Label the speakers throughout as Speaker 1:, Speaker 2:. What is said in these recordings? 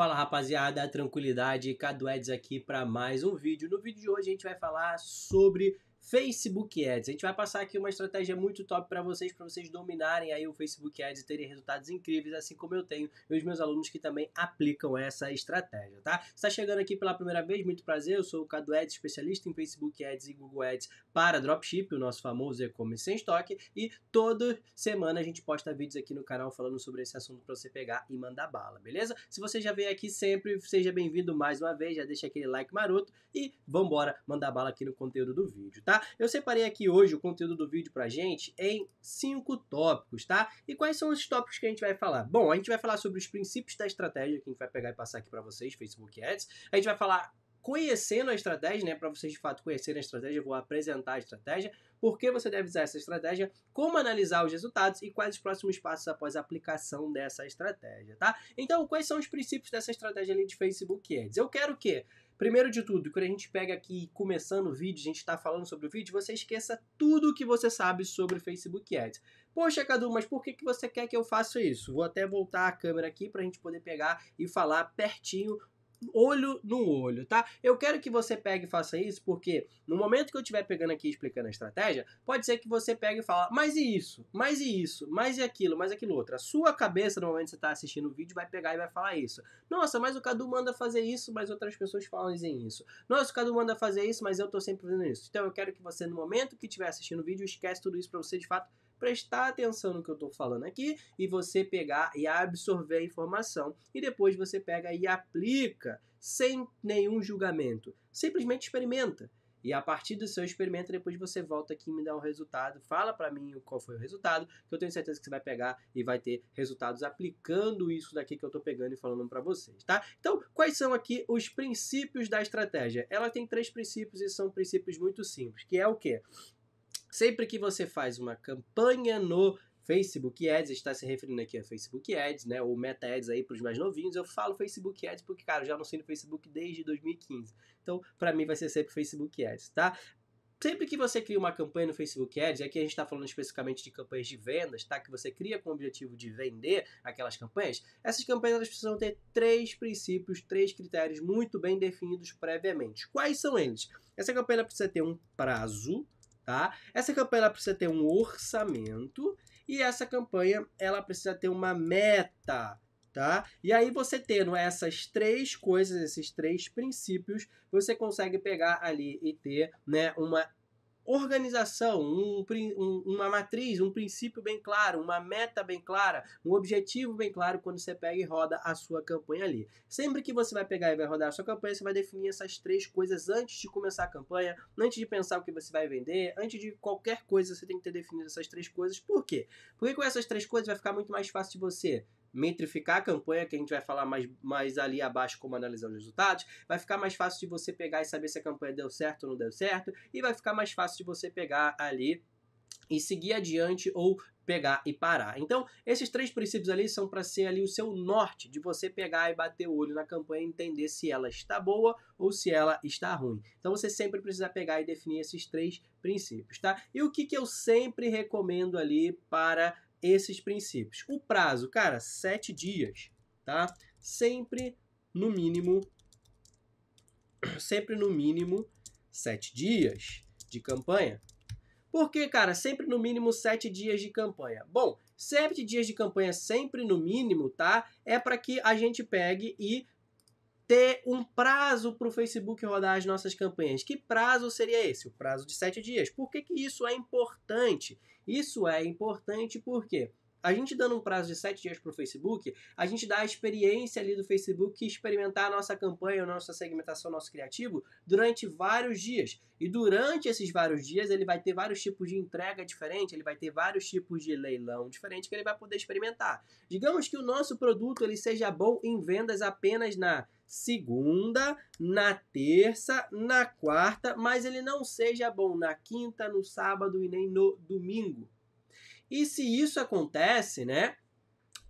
Speaker 1: Fala rapaziada, tranquilidade, Cadu Eds aqui para mais um vídeo. No vídeo de hoje a gente vai falar sobre Facebook Ads. A gente vai passar aqui uma estratégia muito top para vocês, para vocês dominarem aí o Facebook Ads e terem resultados incríveis, assim como eu tenho e os meus alunos que também aplicam essa estratégia, tá? Está chegando aqui pela primeira vez, muito prazer. Eu sou o Cadu Ads, especialista em Facebook Ads e Google Ads para dropship, o nosso famoso e-commerce sem estoque, e toda semana a gente posta vídeos aqui no canal falando sobre esse assunto para você pegar e mandar bala, beleza? Se você já veio aqui sempre, seja bem-vindo mais uma vez, já deixa aquele like maroto e vambora mandar bala aqui no conteúdo do vídeo, tá? tá? Eu separei aqui hoje o conteúdo do vídeo pra gente em cinco tópicos, tá? E quais são os tópicos que a gente vai falar? Bom, a gente vai falar sobre os princípios da estratégia que a gente vai pegar e passar aqui para vocês, Facebook Ads. A gente vai falar conhecendo a estratégia, né, para vocês de fato conhecerem a estratégia, eu vou apresentar a estratégia, por que você deve usar essa estratégia, como analisar os resultados e quais os próximos passos após a aplicação dessa estratégia, tá? Então, quais são os princípios dessa estratégia ali de Facebook Ads? Eu quero que Primeiro de tudo, quando a gente pega aqui começando o vídeo, a gente está falando sobre o vídeo, você esqueça tudo o que você sabe sobre Facebook Ads. Poxa, Cadu, mas por que, que você quer que eu faça isso? Vou até voltar a câmera aqui para a gente poder pegar e falar pertinho olho no olho, tá? Eu quero que você pegue e faça isso, porque no momento que eu estiver pegando aqui explicando a estratégia, pode ser que você pegue e fale, mas e isso? Mas e isso? Mas e aquilo? Mas aquilo outro. A sua cabeça, no momento que você está assistindo o vídeo, vai pegar e vai falar isso. Nossa, mas o Cadu manda fazer isso, mas outras pessoas falam isso. Nossa, o Cadu manda fazer isso, mas eu estou sempre fazendo isso. Então eu quero que você, no momento que estiver assistindo o vídeo, esquece tudo isso para você, de fato, prestar atenção no que eu estou falando aqui e você pegar e absorver a informação e depois você pega e aplica sem nenhum julgamento. Simplesmente experimenta. E a partir do seu experimento, depois você volta aqui e me dá o um resultado. Fala para mim qual foi o resultado, que eu tenho certeza que você vai pegar e vai ter resultados aplicando isso daqui que eu estou pegando e falando para vocês, tá? Então, quais são aqui os princípios da estratégia? Ela tem três princípios e são princípios muito simples, que é o quê? Sempre que você faz uma campanha no Facebook Ads, está se referindo aqui a Facebook Ads, né? Ou Meta Ads aí para os mais novinhos. Eu falo Facebook Ads porque, cara, eu já sei no Facebook desde 2015. Então, para mim vai ser sempre Facebook Ads, tá? Sempre que você cria uma campanha no Facebook Ads, aqui a gente está falando especificamente de campanhas de vendas, tá? Que você cria com o objetivo de vender aquelas campanhas. Essas campanhas elas precisam ter três princípios, três critérios muito bem definidos previamente. Quais são eles? Essa campanha precisa ter um prazo, tá? Essa campanha ela precisa ter um orçamento e essa campanha ela precisa ter uma meta, tá? E aí você tendo essas três coisas, esses três princípios, você consegue pegar ali e ter, né, uma organização, um, um, uma matriz, um princípio bem claro, uma meta bem clara, um objetivo bem claro quando você pega e roda a sua campanha ali. Sempre que você vai pegar e vai rodar a sua campanha, você vai definir essas três coisas antes de começar a campanha, antes de pensar o que você vai vender, antes de qualquer coisa, você tem que ter definido essas três coisas. Por quê? Porque com essas três coisas vai ficar muito mais fácil de você metrificar a campanha, que a gente vai falar mais, mais ali abaixo como analisar os resultados, vai ficar mais fácil de você pegar e saber se a campanha deu certo ou não deu certo, e vai ficar mais fácil de você pegar ali e seguir adiante ou pegar e parar. Então, esses três princípios ali são para ser ali o seu norte de você pegar e bater o olho na campanha e entender se ela está boa ou se ela está ruim. Então, você sempre precisa pegar e definir esses três princípios, tá? E o que, que eu sempre recomendo ali para esses princípios. O prazo, cara, sete dias, tá? Sempre no mínimo, sempre no mínimo sete dias de campanha. Por que, cara, sempre no mínimo sete dias de campanha? Bom, sete dias de campanha sempre no mínimo, tá? É para que a gente pegue e ter um prazo para o Facebook rodar as nossas campanhas. Que prazo seria esse? O prazo de sete dias. Por que, que isso é importante? Isso é importante porque a gente dando um prazo de sete dias para o Facebook, a gente dá a experiência ali do Facebook experimentar a nossa campanha, a nossa segmentação, nosso criativo durante vários dias. E durante esses vários dias, ele vai ter vários tipos de entrega diferente, ele vai ter vários tipos de leilão diferente que ele vai poder experimentar. Digamos que o nosso produto ele seja bom em vendas apenas na segunda, na terça, na quarta, mas ele não seja bom na quinta, no sábado e nem no domingo. E se isso acontece, né?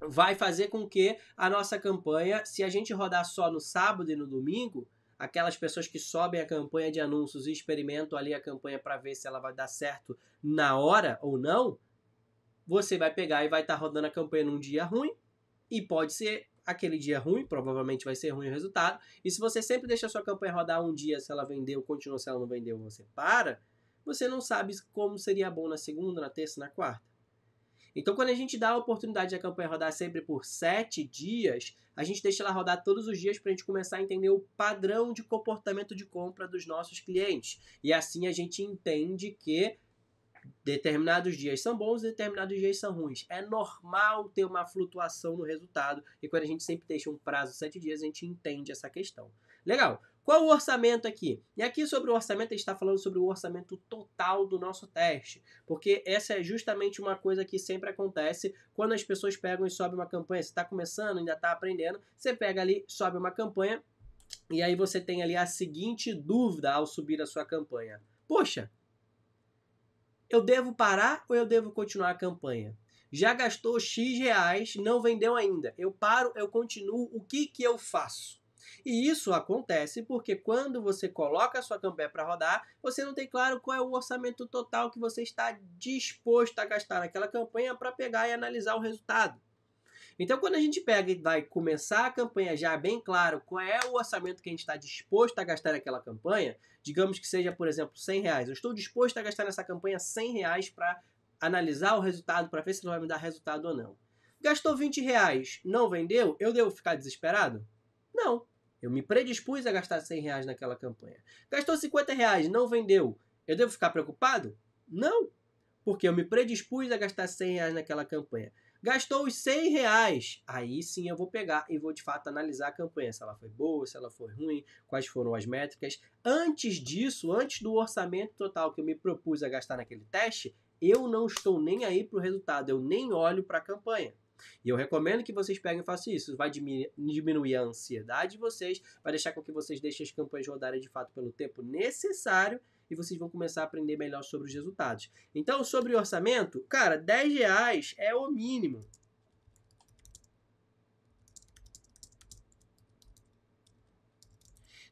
Speaker 1: Vai fazer com que a nossa campanha, se a gente rodar só no sábado e no domingo, aquelas pessoas que sobem a campanha de anúncios e experimentam ali a campanha para ver se ela vai dar certo na hora ou não, você vai pegar e vai estar tá rodando a campanha num dia ruim e pode ser aquele dia ruim, provavelmente vai ser ruim o resultado. E se você sempre deixa a sua campanha rodar um dia, se ela vendeu, continua, se ela não vendeu, você para, você não sabe como seria bom na segunda, na terça, na quarta. Então, quando a gente dá a oportunidade da campanha rodar sempre por sete dias, a gente deixa ela rodar todos os dias para a gente começar a entender o padrão de comportamento de compra dos nossos clientes. E assim a gente entende que Determinados dias são bons, determinados dias são ruins. É normal ter uma flutuação no resultado e quando a gente sempre deixa um prazo de sete dias, a gente entende essa questão. Legal. Qual o orçamento aqui? E aqui sobre o orçamento, a gente está falando sobre o orçamento total do nosso teste, porque essa é justamente uma coisa que sempre acontece quando as pessoas pegam e sobem uma campanha. Você está começando, ainda está aprendendo, você pega ali, sobe uma campanha, e aí você tem ali a seguinte dúvida ao subir a sua campanha. Poxa, eu devo parar ou eu devo continuar a campanha? Já gastou X reais, não vendeu ainda. Eu paro, eu continuo, o que, que eu faço? E isso acontece porque quando você coloca a sua campanha para rodar, você não tem claro qual é o orçamento total que você está disposto a gastar naquela campanha para pegar e analisar o resultado. Então, quando a gente pega e vai começar a campanha já bem claro qual é o orçamento que a gente está disposto a gastar naquela campanha, digamos que seja, por exemplo, 100 reais. Eu estou disposto a gastar nessa campanha 100 reais para analisar o resultado, para ver se ele vai me dar resultado ou não. Gastou 20 reais, não vendeu, eu devo ficar desesperado? Não. Eu me predispus a gastar 100 reais naquela campanha. Gastou 50 reais, não vendeu, eu devo ficar preocupado? Não. Porque eu me predispus a gastar 100 reais naquela campanha. Gastou os 100 reais. Aí sim eu vou pegar e vou de fato analisar a campanha. Se ela foi boa, se ela foi ruim, quais foram as métricas. Antes disso, antes do orçamento total que eu me propus a gastar naquele teste, eu não estou nem aí para o resultado, eu nem olho para a campanha. E eu recomendo que vocês peguem e façam isso. Vai diminuir a ansiedade de vocês, vai deixar com que vocês deixem as campanhas rodarem de fato pelo tempo necessário e vocês vão começar a aprender melhor sobre os resultados. Então, sobre o orçamento, cara, 10 reais é o mínimo.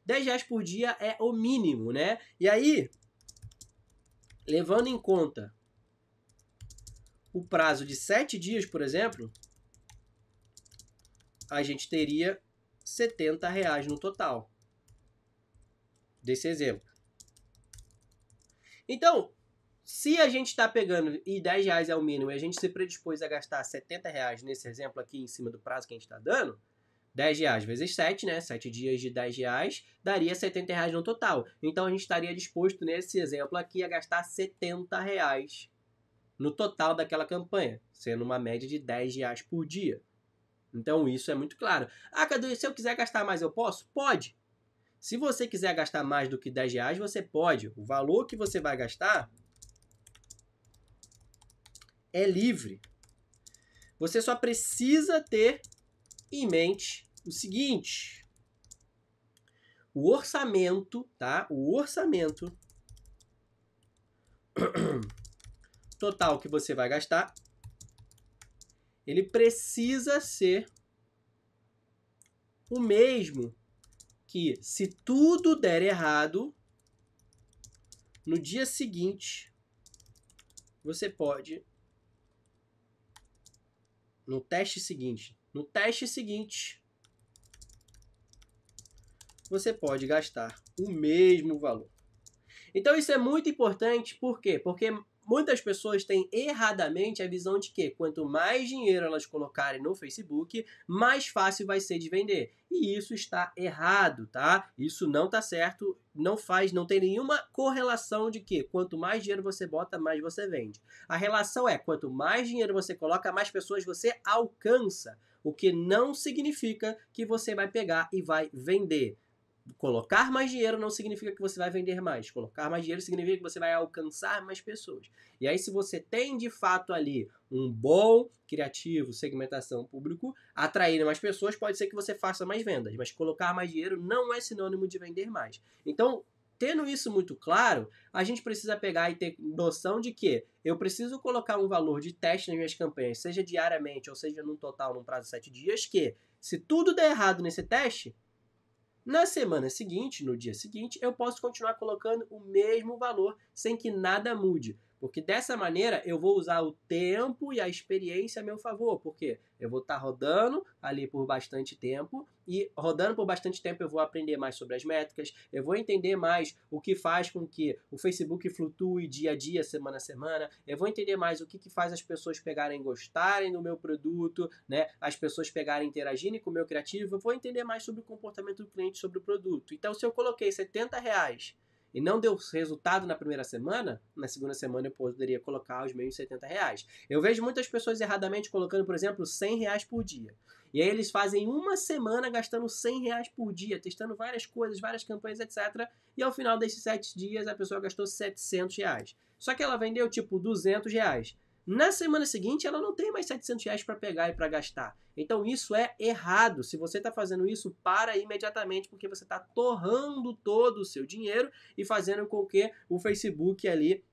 Speaker 1: R$10 reais por dia é o mínimo, né? E aí, levando em conta o prazo de 7 dias, por exemplo, a gente teria R$70 reais no total. Desse exemplo. Então, se a gente está pegando e 10 reais é o mínimo e a gente se predispôs a gastar 70 reais nesse exemplo aqui em cima do prazo que a gente está dando, 10 reais vezes 7, né? 7 dias de 10 reais daria 70 reais no total. Então a gente estaria disposto nesse exemplo aqui a gastar 70 reais no total daquela campanha, sendo uma média de 10 reais por dia. Então isso é muito claro. Ah, Cadu, se eu quiser gastar mais eu posso? Pode. Se você quiser gastar mais do que 10 reais, você pode. O valor que você vai gastar é livre. Você só precisa ter em mente o seguinte: o orçamento, tá? O orçamento total que você vai gastar, ele precisa ser o mesmo que se tudo der errado, no dia seguinte você pode no teste seguinte, no teste seguinte você pode gastar o mesmo valor. Então isso é muito importante, por quê? Porque Muitas pessoas têm erradamente a visão de que quanto mais dinheiro elas colocarem no Facebook, mais fácil vai ser de vender. E isso está errado, tá? Isso não está certo, não faz, não tem nenhuma correlação de que quanto mais dinheiro você bota, mais você vende. A relação é quanto mais dinheiro você coloca, mais pessoas você alcança, o que não significa que você vai pegar e vai vender. Colocar mais dinheiro não significa que você vai vender mais. Colocar mais dinheiro significa que você vai alcançar mais pessoas. E aí, se você tem de fato ali um bom criativo, segmentação público, atrair mais pessoas, pode ser que você faça mais vendas. Mas colocar mais dinheiro não é sinônimo de vender mais. Então, tendo isso muito claro, a gente precisa pegar e ter noção de que eu preciso colocar um valor de teste nas minhas campanhas, seja diariamente ou seja num total, num prazo de 7 dias, que se tudo der errado nesse teste, na semana seguinte, no dia seguinte, eu posso continuar colocando o mesmo valor sem que nada mude. Porque dessa maneira eu vou usar o tempo e a experiência a meu favor. Porque eu vou estar tá rodando ali por bastante tempo e rodando por bastante tempo eu vou aprender mais sobre as métricas, eu vou entender mais o que faz com que o Facebook flutue dia a dia, semana a semana, eu vou entender mais o que, que faz as pessoas pegarem gostarem do meu produto, né? As pessoas pegarem interagirem com o meu criativo, eu vou entender mais sobre o comportamento do cliente sobre o produto. Então se eu coloquei 70 reais e não deu resultado na primeira semana, na segunda semana eu poderia colocar os meus 70 reais. Eu vejo muitas pessoas erradamente colocando, por exemplo, 100 reais por dia. E aí eles fazem uma semana gastando 100 reais por dia, testando várias coisas, várias campanhas, etc. E ao final desses 7 dias a pessoa gastou 700 reais. Só que ela vendeu tipo 200 reais. Na semana seguinte, ela não tem mais 700 reais para pegar e para gastar. Então, isso é errado. Se você está fazendo isso, para imediatamente, porque você está torrando todo o seu dinheiro e fazendo com que o Facebook ali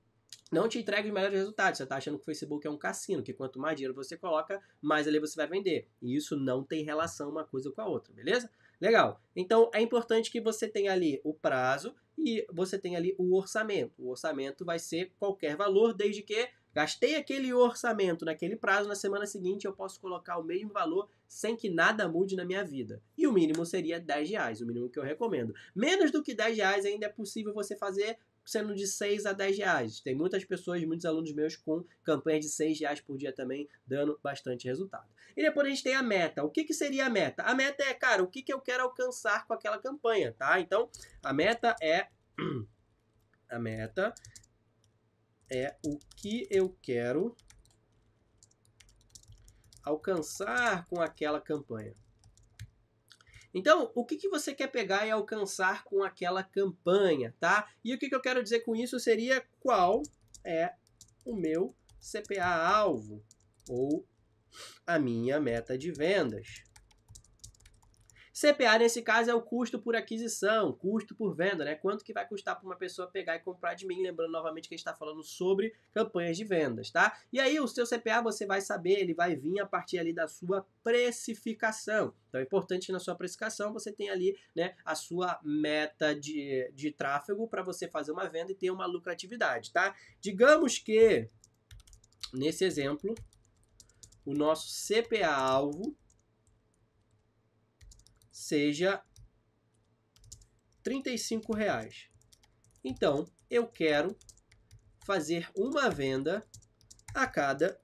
Speaker 1: não te entregue os melhores resultados. Você está achando que o Facebook é um cassino, que quanto mais dinheiro você coloca, mais ali você vai vender. E isso não tem relação uma coisa com a outra, beleza? Legal. Então é importante que você tenha ali o prazo e você tenha ali o orçamento. O orçamento vai ser qualquer valor, desde que Gastei aquele orçamento naquele prazo, na semana seguinte eu posso colocar o mesmo valor sem que nada mude na minha vida. E o mínimo seria 10 reais, o mínimo que eu recomendo. Menos do que 10 reais ainda é possível você fazer sendo de 6 a 10 reais. Tem muitas pessoas, muitos alunos meus com campanha de 6 reais por dia também, dando bastante resultado. E depois a gente tem a meta. O que, que seria a meta? A meta é, cara, o que, que eu quero alcançar com aquela campanha, tá? Então, a meta é... A meta é o que eu quero alcançar com aquela campanha. Então, o que, que você quer pegar e alcançar com aquela campanha, tá? E o que, que eu quero dizer com isso seria qual é o meu CPA-alvo ou a minha meta de vendas. CPA, nesse caso, é o custo por aquisição, custo por venda, né? Quanto que vai custar para uma pessoa pegar e comprar de mim? Lembrando novamente que a gente está falando sobre campanhas de vendas, tá? E aí, o seu CPA você vai saber, ele vai vir a partir ali da sua precificação. Então é importante que na sua precificação você tenha ali né, a sua meta de, de tráfego para você fazer uma venda e ter uma lucratividade, tá? Digamos que, nesse exemplo, o nosso CPA-alvo seja 35 reais. Então, eu quero fazer uma venda a cada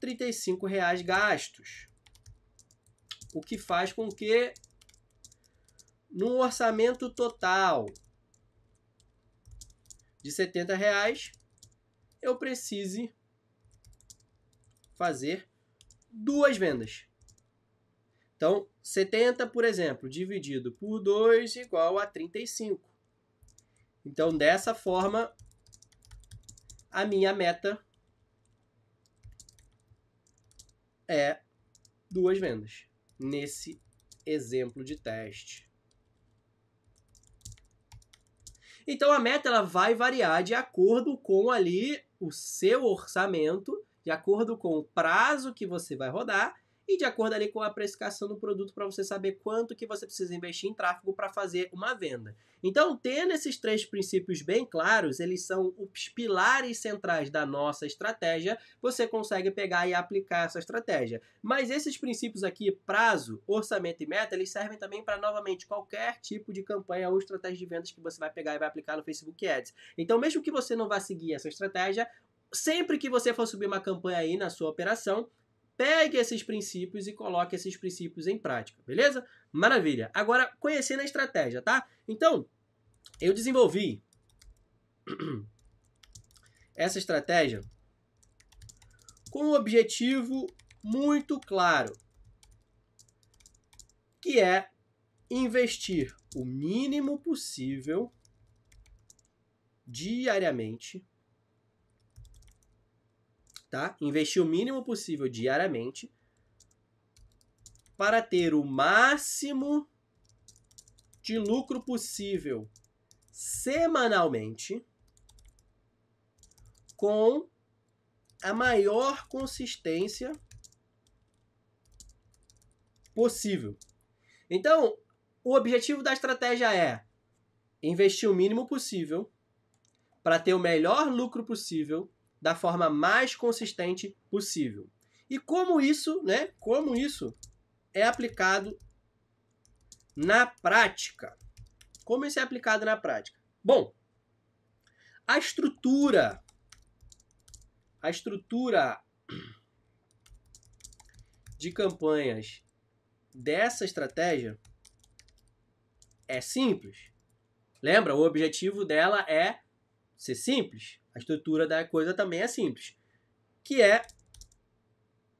Speaker 1: 35 reais gastos. O que faz com que no orçamento total de 70 reais eu precise fazer duas vendas. Então, 70, por exemplo, dividido por 2 igual a 35. Então, dessa forma, a minha meta é duas vendas nesse exemplo de teste. Então a meta ela vai variar de acordo com ali o seu orçamento, de acordo com o prazo que você vai rodar e de acordo ali com a precificação do produto para você saber quanto que você precisa investir em tráfego para fazer uma venda. Então, tendo esses três princípios bem claros, eles são os pilares centrais da nossa estratégia, você consegue pegar e aplicar essa estratégia. Mas esses princípios aqui, prazo, orçamento e meta, eles servem também para novamente qualquer tipo de campanha ou estratégia de vendas que você vai pegar e vai aplicar no Facebook Ads. Então, mesmo que você não vá seguir essa estratégia, sempre que você for subir uma campanha aí na sua operação, pegue esses princípios e coloque esses princípios em prática, beleza? Maravilha. Agora, conhecendo a estratégia, tá? Então, eu desenvolvi essa estratégia com um objetivo muito claro, que é investir o mínimo possível diariamente tá? Investir o mínimo possível diariamente para ter o máximo de lucro possível semanalmente com a maior consistência possível. Então, o objetivo da estratégia é investir o mínimo possível para ter o melhor lucro possível da forma mais consistente possível. E como isso, né? Como isso é aplicado na prática? Como isso é aplicado na prática? Bom, a estrutura a estrutura de campanhas dessa estratégia é simples. Lembra, o objetivo dela é ser simples, a estrutura da coisa também é simples, que é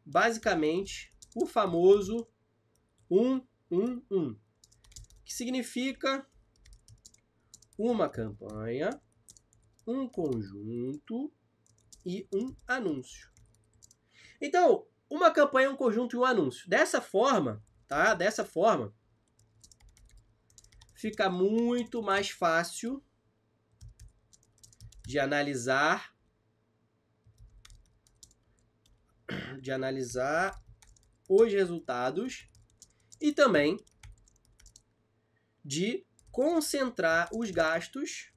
Speaker 1: basicamente o famoso 1, 1, 1, que significa uma campanha, um conjunto e um anúncio. Então, uma campanha, um conjunto e um anúncio. Dessa forma, tá? Dessa forma, fica muito mais fácil de analisar de analisar os resultados e também de concentrar os gastos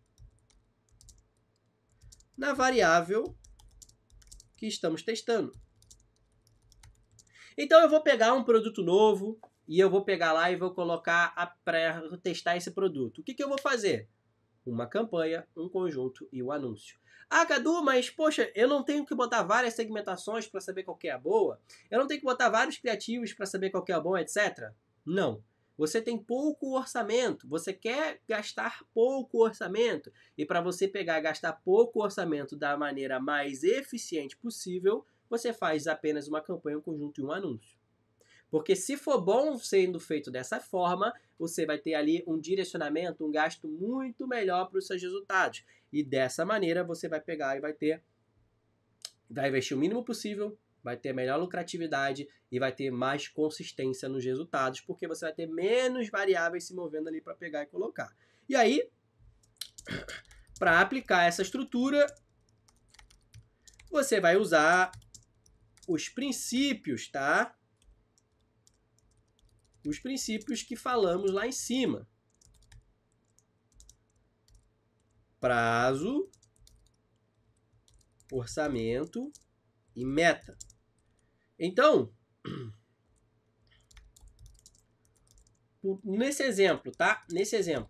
Speaker 1: na variável que estamos testando. Então eu vou pegar um produto novo e eu vou pegar lá e vou colocar para testar esse produto. O que, que eu vou fazer? uma campanha, um conjunto e o um anúncio. Ah, Cadu, mas poxa, eu não tenho que botar várias segmentações para saber qual é a boa? Eu não tenho que botar vários criativos para saber qual é a boa, etc? Não. Você tem pouco orçamento, você quer gastar pouco orçamento. E para você pegar gastar pouco orçamento da maneira mais eficiente possível, você faz apenas uma campanha, um conjunto e um anúncio. Porque se for bom sendo feito dessa forma, você vai ter ali um direcionamento, um gasto muito melhor para os seus resultados. E dessa maneira você vai pegar e vai ter vai investir o mínimo possível, vai ter melhor lucratividade e vai ter mais consistência nos resultados, porque você vai ter menos variáveis se movendo ali para pegar e colocar. E aí, para aplicar essa estrutura, você vai usar os princípios, tá? os princípios que falamos lá em cima. Prazo, orçamento e meta. Então, nesse exemplo, tá? Nesse exemplo,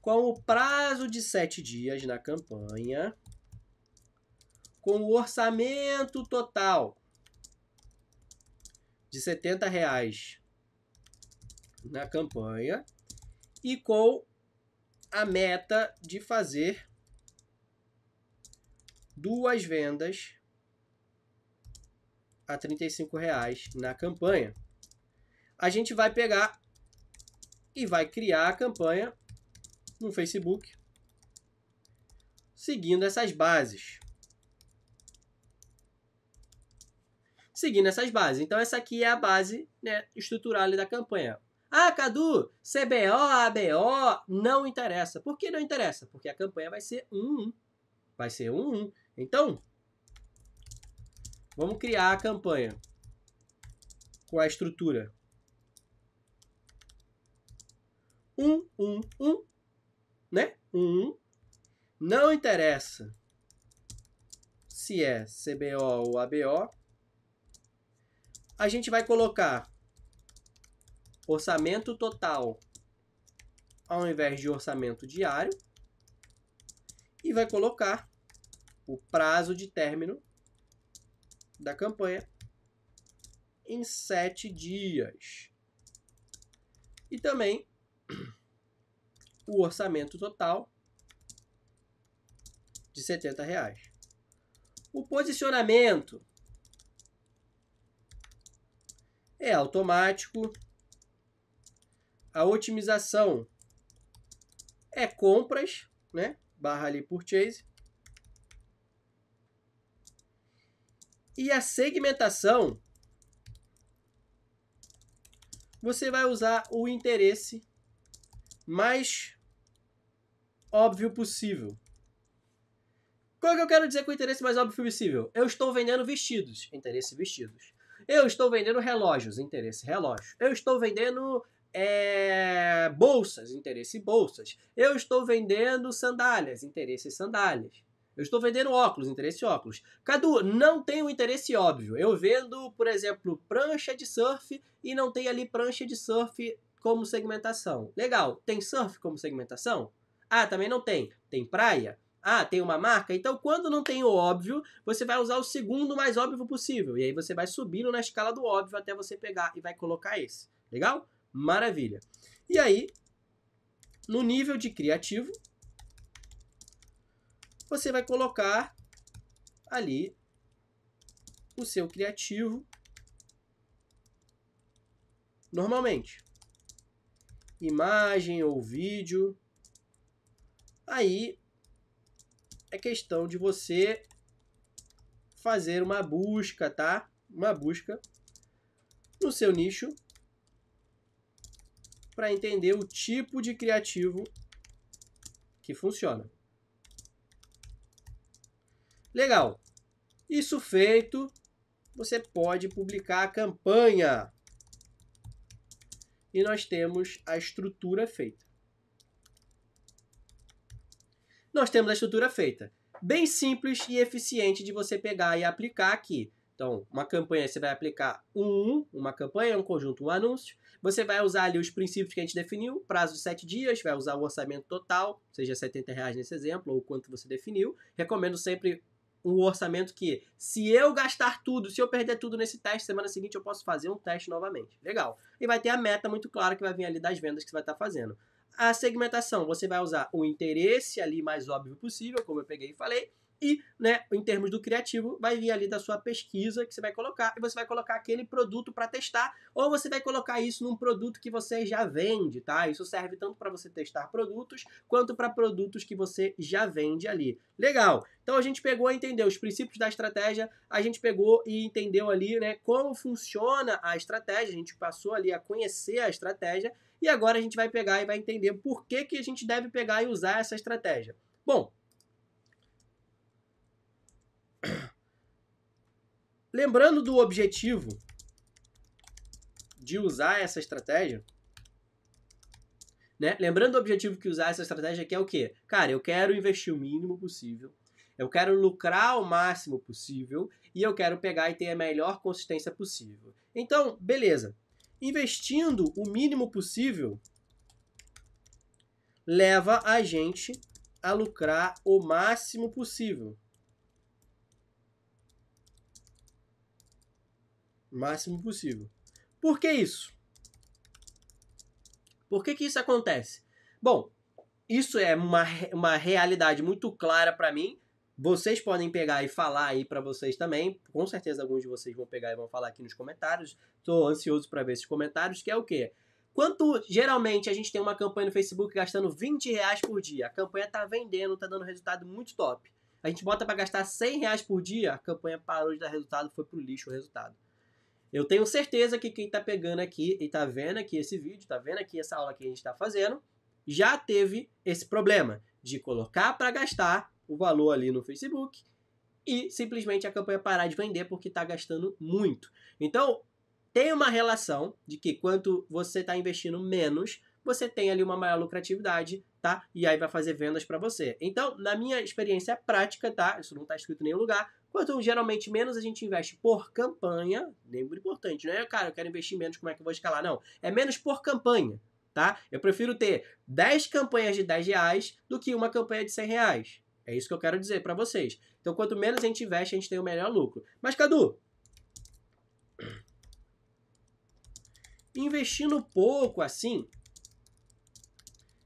Speaker 1: com o prazo de sete dias na campanha, com o orçamento total de 70 reais na campanha e com a meta de fazer duas vendas a 35 reais na campanha. A gente vai pegar e vai criar a campanha no Facebook seguindo essas bases. seguindo essas bases. Então, essa aqui é a base né, estrutural da campanha. Ah, Cadu, CBO, ABO, não interessa. Por que não interessa? Porque a campanha vai ser 1-1. Vai ser 1-1. Então, vamos criar a campanha com a estrutura 1, 1, 1, né? 1, 1. Não interessa se é CBO ou ABO a gente vai colocar orçamento total ao invés de orçamento diário e vai colocar o prazo de término da campanha em sete dias. E também o orçamento total de 70 reais. O posicionamento é automático. A otimização é compras, né? Barra ali purchase. E a segmentação, você vai usar o interesse mais óbvio possível. Qual que eu quero dizer com o interesse mais óbvio possível? Eu estou vendendo vestidos. Interesse vestidos. Eu estou vendendo relógios, interesse relógio. Eu estou vendendo é, bolsas, interesse bolsas. Eu estou vendendo sandálias, interesse sandálias. Eu estou vendendo óculos, interesse óculos. Cadu, não tem um interesse óbvio. Eu vendo, por exemplo, prancha de surf e não tem ali prancha de surf como segmentação. Legal, tem surf como segmentação? Ah, também não tem. Tem praia? Ah, tem uma marca? Então, quando não tem o óbvio, você vai usar o segundo mais óbvio possível. E aí você vai subindo na escala do óbvio até você pegar e vai colocar esse. Legal? Maravilha. E aí, no nível de criativo, você vai colocar ali o seu criativo normalmente. Imagem ou vídeo. Aí é questão de você fazer uma busca, tá? Uma busca no seu nicho para entender o tipo de criativo que funciona. Legal. Isso feito, você pode publicar a campanha. E nós temos a estrutura feita nós temos a estrutura feita. Bem simples e eficiente de você pegar e aplicar aqui. Então, uma campanha você vai aplicar um, uma campanha, um conjunto, um anúncio. Você vai usar ali os princípios que a gente definiu, prazo de 7 dias, vai usar o orçamento total, seja 70 reais nesse exemplo, ou quanto você definiu. Recomendo sempre um orçamento que, se eu gastar tudo, se eu perder tudo nesse teste, semana seguinte eu posso fazer um teste novamente. Legal. E vai ter a meta muito clara que vai vir ali das vendas que você vai estar fazendo a segmentação, você vai usar o interesse ali mais óbvio possível, como eu peguei e falei, e, né, em termos do criativo, vai vir ali da sua pesquisa que você vai colocar, e você vai colocar aquele produto para testar, ou você vai colocar isso num produto que você já vende, tá? Isso serve tanto para você testar produtos, quanto para produtos que você já vende ali. Legal! Então a gente pegou e entendeu os princípios da estratégia, a gente pegou e entendeu ali, né, como funciona a estratégia, a gente passou ali a conhecer a estratégia e agora a gente vai pegar e vai entender por que, que a gente deve pegar e usar essa estratégia. Bom, lembrando do objetivo de usar essa estratégia, né? Lembrando do objetivo que usar essa estratégia que é o quê? Cara, eu quero investir o mínimo possível, eu quero lucrar o máximo possível e eu quero pegar e ter a melhor consistência possível. Então, beleza investindo o mínimo possível leva a gente a lucrar o máximo possível. Máximo possível. Por que isso? Por que, que isso acontece? Bom, isso é uma, uma realidade muito clara para mim, vocês podem pegar e falar aí para vocês também. Com certeza alguns de vocês vão pegar e vão falar aqui nos comentários. Tô ansioso para ver esses comentários, que é o quê? Quanto geralmente a gente tem uma campanha no Facebook gastando 20 reais por dia? A campanha tá vendendo, tá dando resultado muito top. A gente bota para gastar 100 reais por dia, a campanha parou de dar resultado, foi pro lixo o resultado. Eu tenho certeza que quem tá pegando aqui e tá vendo aqui esse vídeo, tá vendo aqui essa aula que a gente tá fazendo, já teve esse problema de colocar para gastar o valor ali no Facebook e simplesmente a campanha parar de vender porque está gastando muito. Então, tem uma relação de que quanto você está investindo menos, você tem ali uma maior lucratividade, tá? E aí vai fazer vendas para você. Então, na minha experiência prática, tá? Isso não está escrito em nenhum lugar. Quanto geralmente menos a gente investe por campanha, lembro importante, não é, cara, eu quero investir menos, como é que eu vou escalar? Não, é menos por campanha, tá? Eu prefiro ter 10 campanhas de 10 reais do que uma campanha de 100 reais. É isso que eu quero dizer para vocês. Então, quanto menos a gente investe, a gente tem o melhor lucro. Mas, Cadu, investindo pouco assim,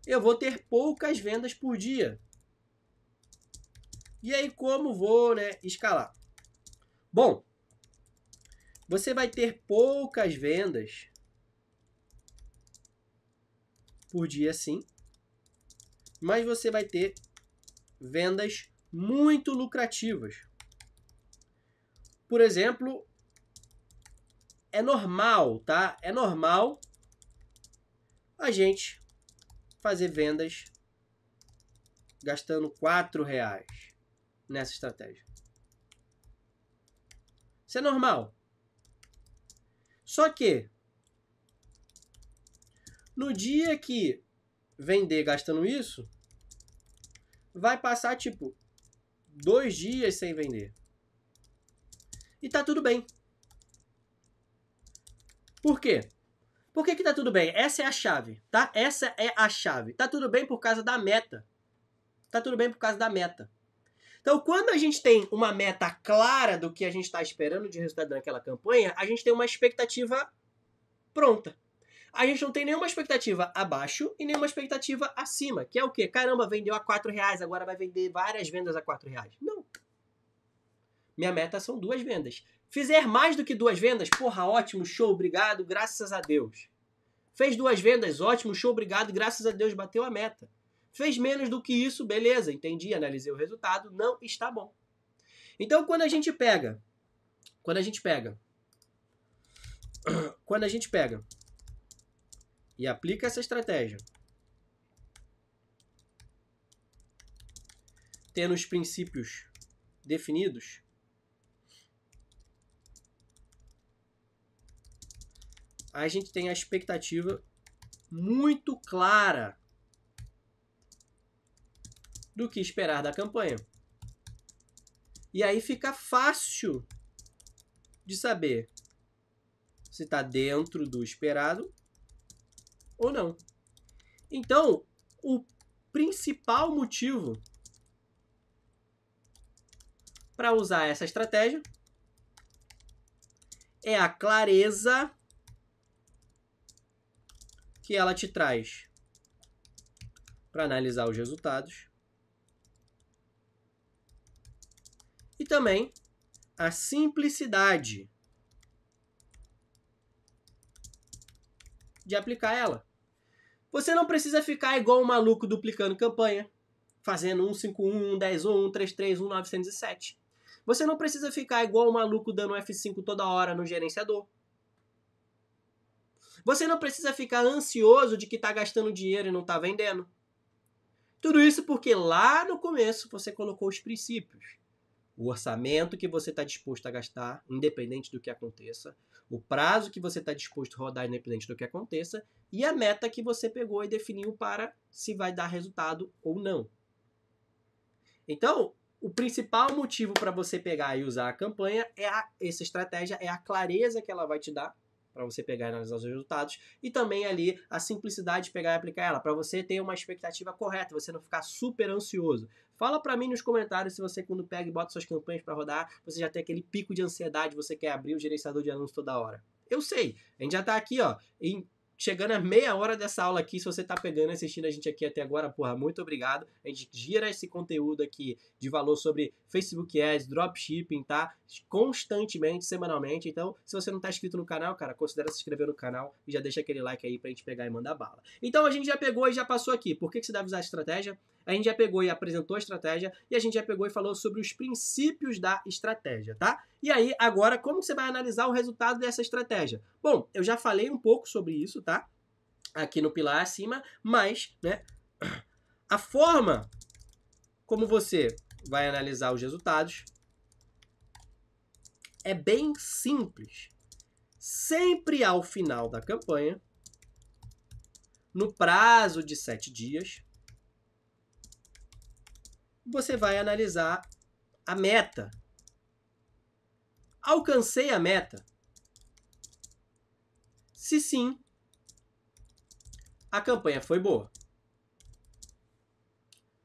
Speaker 1: eu vou ter poucas vendas por dia. E aí, como vou né, escalar? Bom, você vai ter poucas vendas por dia, sim. Mas você vai ter vendas muito lucrativas. Por exemplo, é normal, tá? É normal a gente fazer vendas gastando quatro reais nessa estratégia. Isso é normal. Só que no dia que vender gastando isso, vai passar, tipo, dois dias sem vender. E tá tudo bem. Por quê? Por que, que tá tudo bem? Essa é a chave, tá? Essa é a chave. Tá tudo bem por causa da meta. Tá tudo bem por causa da meta. Então, quando a gente tem uma meta clara do que a gente está esperando de resultado naquela campanha, a gente tem uma expectativa pronta a gente não tem nenhuma expectativa abaixo e nenhuma expectativa acima, que é o quê? Caramba, vendeu a 4 reais, agora vai vender várias vendas a 4 reais. Não. Minha meta são duas vendas. Fizer mais do que duas vendas, porra, ótimo, show, obrigado, graças a Deus. Fez duas vendas, ótimo, show, obrigado, graças a Deus, bateu a meta. Fez menos do que isso, beleza, entendi, analisei o resultado, não está bom. Então, quando a gente pega, quando a gente pega, quando a gente pega e aplica essa estratégia. Tendo os princípios definidos, a gente tem a expectativa muito clara do que esperar da campanha. E aí fica fácil de saber se está dentro do esperado ou não. Então, o principal motivo para usar essa estratégia é a clareza que ela te traz para analisar os resultados. E também a simplicidade de aplicar ela. Você não precisa ficar igual um maluco duplicando campanha, fazendo 151, 110, 133, 1907. Você não precisa ficar igual um maluco dando F5 toda hora no gerenciador. Você não precisa ficar ansioso de que está gastando dinheiro e não está vendendo. Tudo isso porque lá no começo você colocou os princípios. O orçamento que você está disposto a gastar, independente do que aconteça o prazo que você está disposto a rodar, independente do que aconteça, e a meta que você pegou e definiu para se vai dar resultado ou não. Então, o principal motivo para você pegar e usar a campanha é a, essa estratégia, é a clareza que ela vai te dar para você pegar e analisar os resultados, e também ali a simplicidade de pegar e aplicar ela, para você ter uma expectativa correta, você não ficar super ansioso. Fala para mim nos comentários se você quando pega e bota suas campanhas para rodar, você já tem aquele pico de ansiedade, você quer abrir o gerenciador de anúncios toda hora. Eu sei, a gente já está aqui, ó, em chegando a meia hora dessa aula aqui. Se você está pegando e assistindo a gente aqui até agora, porra, muito obrigado. A gente gira esse conteúdo aqui de valor sobre Facebook Ads, dropshipping, tá? Constantemente, semanalmente. Então, se você não está inscrito no canal, cara, considera se inscrever no canal e já deixa aquele like aí pra gente pegar e mandar bala. Então, a gente já pegou e já passou aqui. Por que, que você deve usar a estratégia? a gente já pegou e apresentou a estratégia e a gente já pegou e falou sobre os princípios da estratégia, tá? E aí, agora, como você vai analisar o resultado dessa estratégia? Bom, eu já falei um pouco sobre isso, tá? Aqui no pilar acima, mas, né, a forma como você vai analisar os resultados é bem simples. Sempre ao final da campanha, no prazo de sete dias, você vai analisar a meta. Alcancei a meta? Se sim, a campanha foi boa.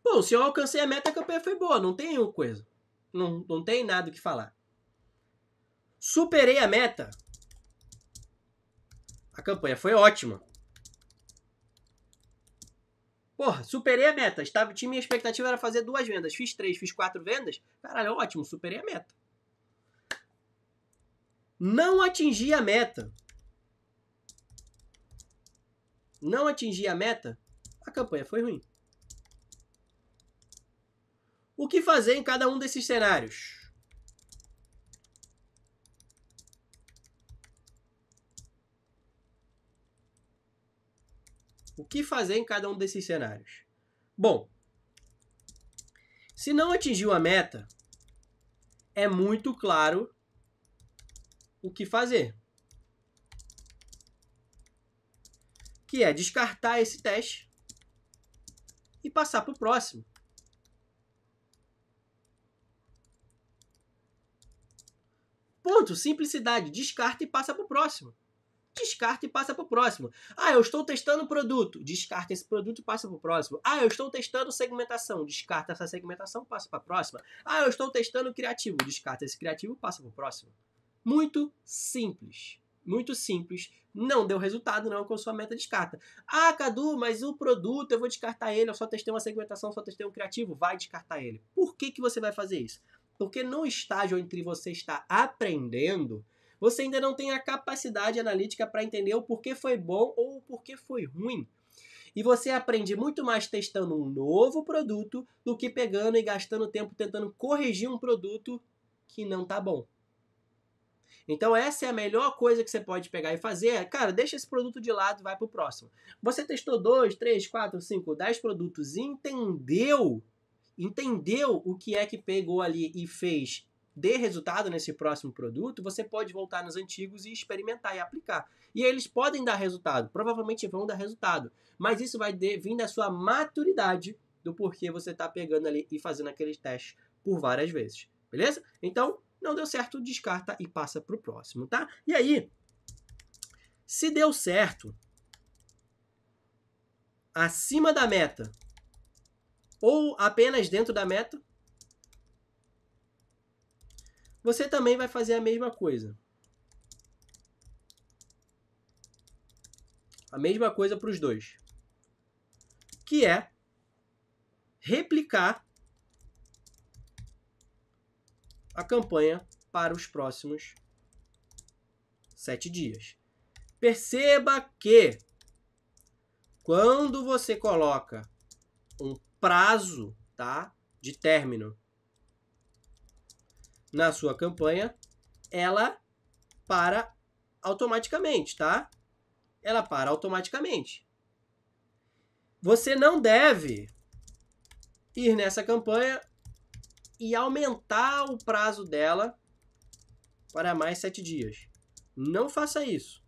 Speaker 1: Bom, se eu alcancei a meta, a campanha foi boa, não tem coisa. Não, não tem nada o que falar. Superei a meta. A campanha foi ótima porra, superei a meta. Estava, tinha minha expectativa era fazer duas vendas. Fiz três, fiz quatro vendas. Caralho, é ótimo, superei a meta. Não atingi a meta. Não atingi a meta. A campanha foi ruim. O que fazer em cada um desses cenários? O que fazer em cada um desses cenários? Bom, se não atingiu a meta, é muito claro o que fazer. Que é descartar esse teste e passar para o próximo. Ponto. Simplicidade. Descarta e passa para o próximo descarta e passa para o próximo. Ah, eu estou testando o produto, descarta esse produto e passa para o próximo. Ah, eu estou testando segmentação, descarta essa segmentação, passa para a próxima. Ah, eu estou testando criativo, descarta esse criativo, passa para o próximo. Muito simples. Muito simples. Não deu resultado, não com sua meta descarta. Ah, Cadu, mas o produto eu vou descartar ele, eu só testei uma segmentação, só testei um criativo, vai descartar ele. Por que, que você vai fazer isso? Porque no estágio entre você está aprendendo, você ainda não tem a capacidade analítica para entender o porquê foi bom ou o porquê foi ruim. E você aprende muito mais testando um novo produto do que pegando e gastando tempo tentando corrigir um produto que não tá bom. Então essa é a melhor coisa que você pode pegar e fazer. Cara, deixa esse produto de lado e vai para o próximo. Você testou 2, 3, 4, 5, 10 produtos e entendeu, entendeu o que é que pegou ali e fez dê resultado nesse próximo produto, você pode voltar nos antigos e experimentar e aplicar. E eles podem dar resultado, provavelmente vão dar resultado, mas isso vai de, vir da sua maturidade do porquê você está pegando ali e fazendo aqueles testes por várias vezes, beleza? Então, não deu certo, descarta e passa para o próximo, tá? E aí, se deu certo, acima da meta ou apenas dentro da meta, você também vai fazer a mesma coisa. A mesma coisa para os dois. Que é replicar a campanha para os próximos sete dias. Perceba que quando você coloca um prazo tá, de término na sua campanha, ela para automaticamente, tá? Ela para automaticamente. Você não deve ir nessa campanha e aumentar o prazo dela para mais sete dias. Não faça isso.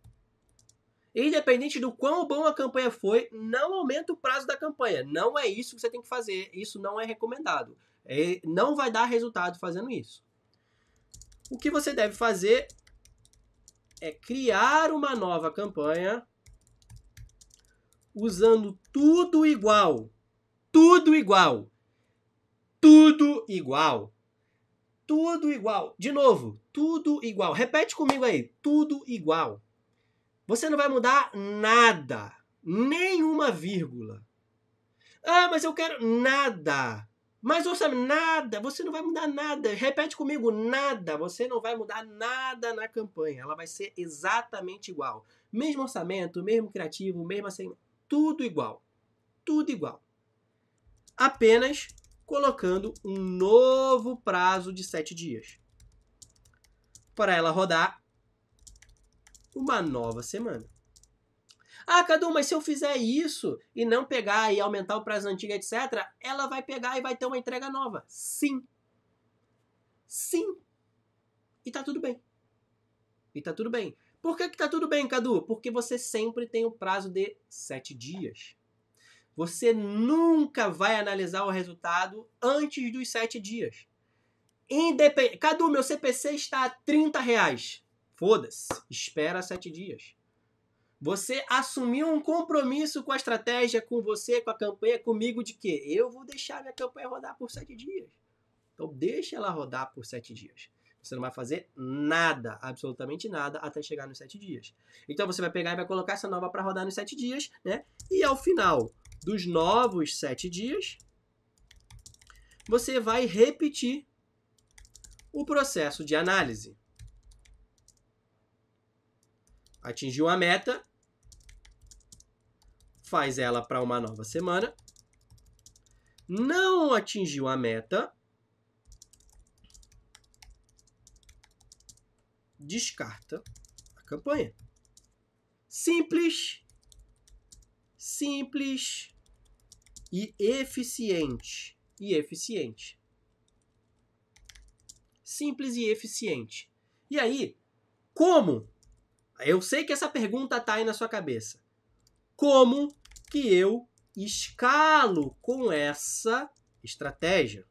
Speaker 1: Independente do quão bom a campanha foi, não aumente o prazo da campanha. Não é isso que você tem que fazer. Isso não é recomendado. É, não vai dar resultado fazendo isso. O que você deve fazer é criar uma nova campanha usando tudo igual. Tudo igual. Tudo igual. Tudo igual. De novo, tudo igual. Repete comigo aí. Tudo igual. Você não vai mudar nada. Nenhuma vírgula. Ah, mas eu quero nada. Mas você nada, você não vai mudar nada. Repete comigo, nada. Você não vai mudar nada na campanha. Ela vai ser exatamente igual. Mesmo orçamento, mesmo criativo, mesmo assim, tudo igual. Tudo igual. Apenas colocando um novo prazo de sete dias. Para ela rodar uma nova semana. Ah, Cadu, mas se eu fizer isso e não pegar e aumentar o prazo antigo, etc., ela vai pegar e vai ter uma entrega nova. Sim. Sim. E tá tudo bem. E tá tudo bem. Por que, que tá tudo bem, Cadu? Porque você sempre tem o um prazo de sete dias. Você nunca vai analisar o resultado antes dos sete dias. Independ... Cadu, meu CPC está a 30 reais. Foda-se. Espera sete dias. Você assumiu um compromisso com a estratégia, com você, com a campanha, comigo, de que eu vou deixar minha campanha rodar por sete dias. Então deixa ela rodar por sete dias. Você não vai fazer nada, absolutamente nada, até chegar nos sete dias. Então você vai pegar e vai colocar essa nova para rodar nos sete dias, né? E ao final dos novos sete dias, você vai repetir o processo de análise. Atingiu a meta, faz ela para uma nova semana, não atingiu a meta, descarta a campanha. Simples, simples e eficiente. E eficiente. Simples e eficiente. E aí, como? Eu sei que essa pergunta tá aí na sua cabeça como que eu escalo com essa estratégia?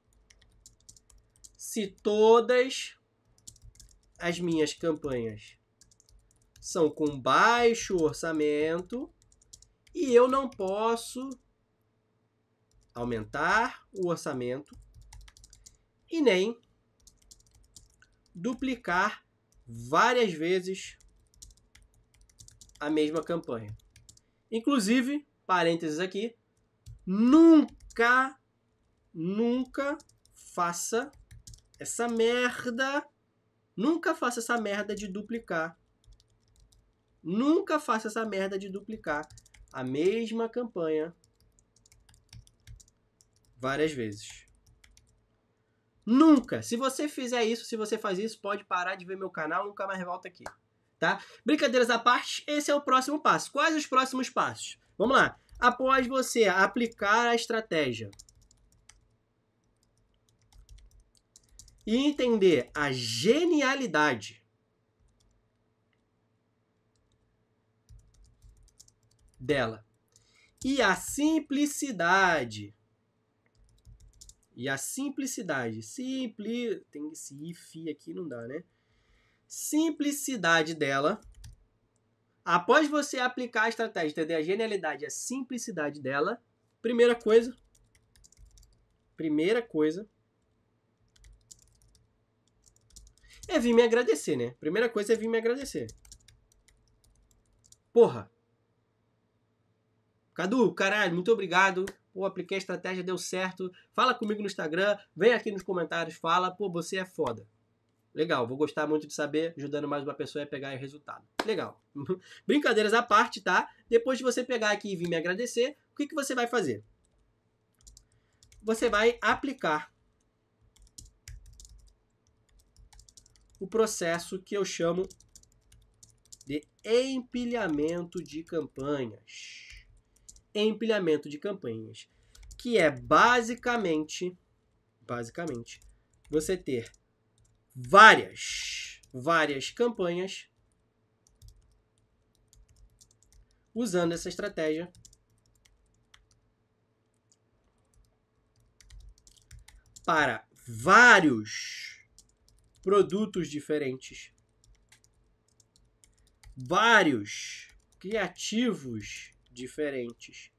Speaker 1: Se todas as minhas campanhas são com baixo orçamento e eu não posso aumentar o orçamento e nem duplicar várias vezes a mesma campanha. Inclusive, parênteses aqui, nunca, nunca faça essa merda. Nunca faça essa merda de duplicar. Nunca faça essa merda de duplicar a mesma campanha várias vezes. Nunca! Se você fizer isso, se você faz isso, pode parar de ver meu canal, nunca mais volta aqui tá? Brincadeiras à parte, esse é o próximo passo. Quais os próximos passos? Vamos lá. Após você aplicar a estratégia e entender a genialidade dela e a simplicidade e a simplicidade, Simples, tem esse if aqui não dá, né? simplicidade dela. Após você aplicar a estratégia, entender a genialidade e a simplicidade dela, primeira coisa, primeira coisa, é vir me agradecer, né? Primeira coisa é vir me agradecer. Porra. Cadu, caralho, muito obrigado. Pô, apliquei a estratégia, deu certo. Fala comigo no Instagram, vem aqui nos comentários, fala. Pô, você é foda. Legal, vou gostar muito de saber, ajudando mais uma pessoa a pegar o resultado. Legal. Brincadeiras à parte, tá? Depois de você pegar aqui e vir me agradecer, o que, que você vai fazer? Você vai aplicar o processo que eu chamo de empilhamento de campanhas. Empilhamento de campanhas, que é basicamente, basicamente, você ter várias, várias campanhas usando essa estratégia para vários produtos diferentes, vários criativos diferentes.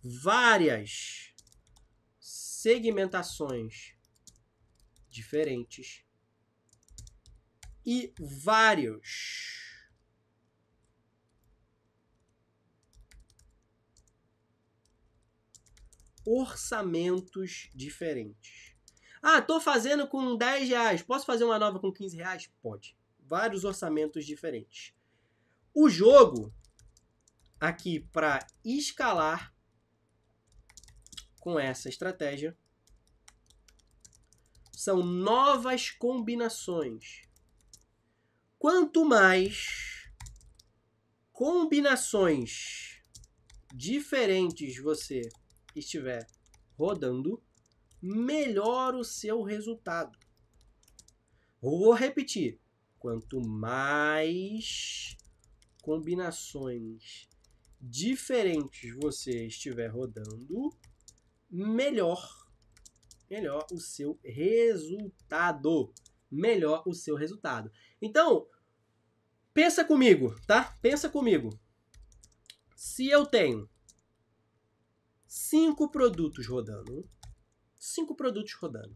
Speaker 1: Várias segmentações diferentes e vários orçamentos diferentes. Ah, tô fazendo com 10 reais. Posso fazer uma nova com 15 reais? Pode. Vários orçamentos diferentes. O jogo, aqui para escalar, com essa estratégia são novas combinações. Quanto mais combinações diferentes você estiver rodando, melhor o seu resultado. Vou repetir. Quanto mais combinações diferentes você estiver rodando, melhor, melhor o seu resultado. Melhor o seu resultado. Então, pensa comigo, tá? Pensa comigo. Se eu tenho cinco produtos rodando, cinco produtos rodando.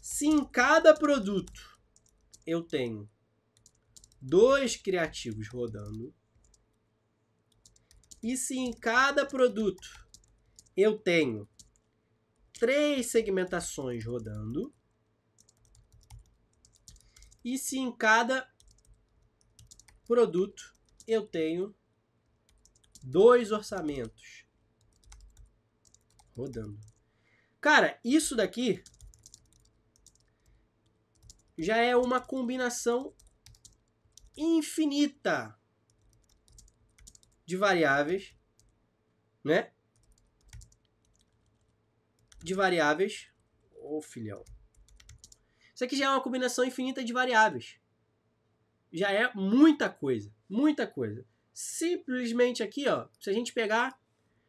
Speaker 1: Se em cada produto eu tenho dois criativos rodando, e se em cada produto eu tenho três segmentações rodando. E se em cada produto eu tenho dois orçamentos rodando. Cara, isso daqui já é uma combinação infinita de variáveis, né? de variáveis. Ô, oh, filhão. Isso aqui já é uma combinação infinita de variáveis. Já é muita coisa, muita coisa. Simplesmente aqui, ó, se a gente pegar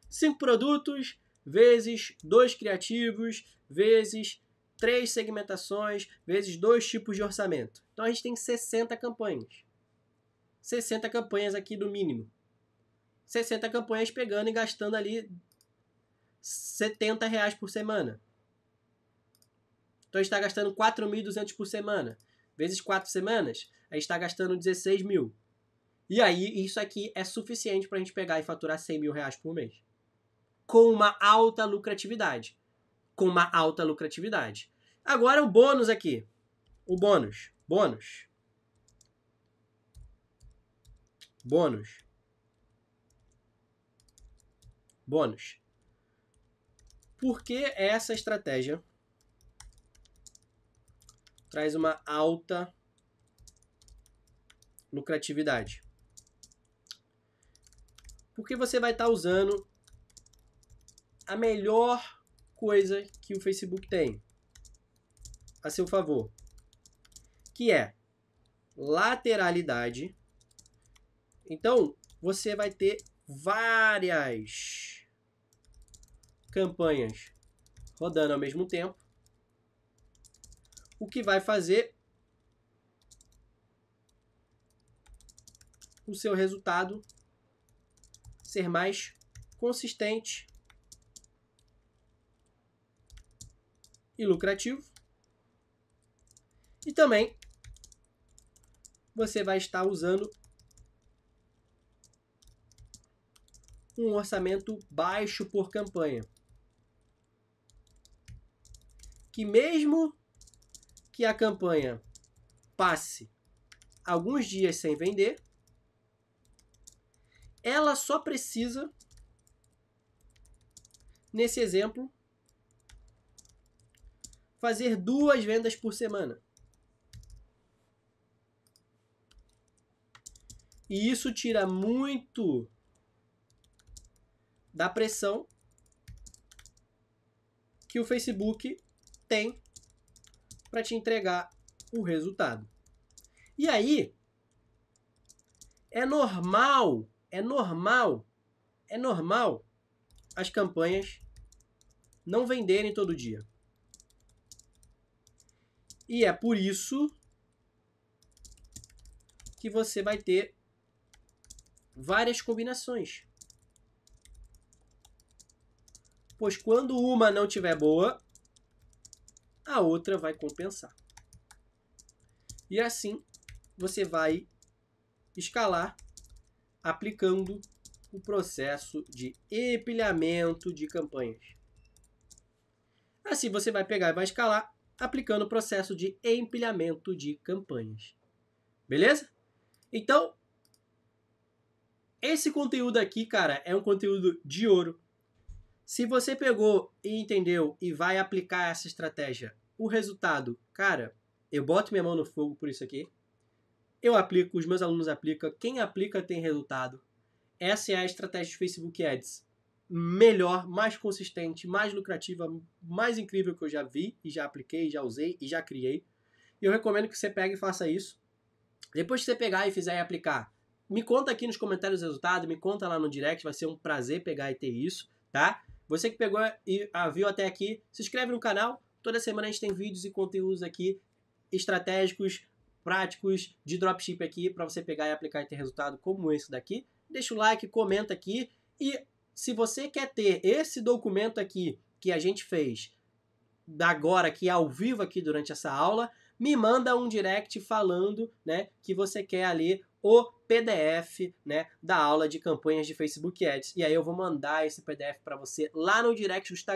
Speaker 1: cinco produtos vezes dois criativos vezes três segmentações vezes dois tipos de orçamento. Então a gente tem 60 campanhas. 60 campanhas aqui do mínimo. 60 campanhas pegando e gastando ali 70 reais por semana. Então a gente está gastando 4.200 por semana. Vezes 4 semanas, a gente está gastando 16 mil. E aí, isso aqui é suficiente para a gente pegar e faturar 100 mil reais por mês. Com uma alta lucratividade. Com uma alta lucratividade. Agora o bônus aqui. O bônus. Bônus. Bônus. Bônus. Por que essa estratégia traz uma alta lucratividade? Porque você vai estar tá usando a melhor coisa que o Facebook tem a seu favor, que é lateralidade. Então, você vai ter várias campanhas rodando ao mesmo tempo. O que vai fazer o seu resultado ser mais consistente e lucrativo. E também você vai estar usando um orçamento baixo por campanha que mesmo que a campanha passe alguns dias sem vender, ela só precisa, nesse exemplo, fazer duas vendas por semana. E isso tira muito da pressão que o Facebook tem para te entregar o resultado. E aí é normal, é normal, é normal as campanhas não venderem todo dia. E é por isso que você vai ter várias combinações. Pois quando uma não tiver boa, a outra vai compensar. E assim você vai escalar aplicando o processo de empilhamento de campanhas. Assim você vai pegar e vai escalar aplicando o processo de empilhamento de campanhas. Beleza? Então, esse conteúdo aqui, cara, é um conteúdo de ouro se você pegou e entendeu e vai aplicar essa estratégia, o resultado, cara, eu boto minha mão no fogo por isso aqui. Eu aplico, os meus alunos aplicam, quem aplica tem resultado. Essa é a estratégia de Facebook Ads. Melhor, mais consistente, mais lucrativa, mais incrível que eu já vi e já apliquei, já usei e já criei. E eu recomendo que você pegue e faça isso. Depois que você pegar e fizer e aplicar, me conta aqui nos comentários o resultado, me conta lá no direct, vai ser um prazer pegar e ter isso, tá? Você que pegou e ah, viu até aqui, se inscreve no canal. Toda semana a gente tem vídeos e conteúdos aqui estratégicos, práticos de dropship aqui para você pegar e aplicar e ter resultado como esse daqui. Deixa o like, comenta aqui e se você quer ter esse documento aqui que a gente fez agora agora aqui ao vivo aqui durante essa aula, me manda um direct falando, né, que você quer ali o PDF né, da aula de campanhas de Facebook Ads. E aí eu vou mandar esse PDF para você lá no direct do Instagram.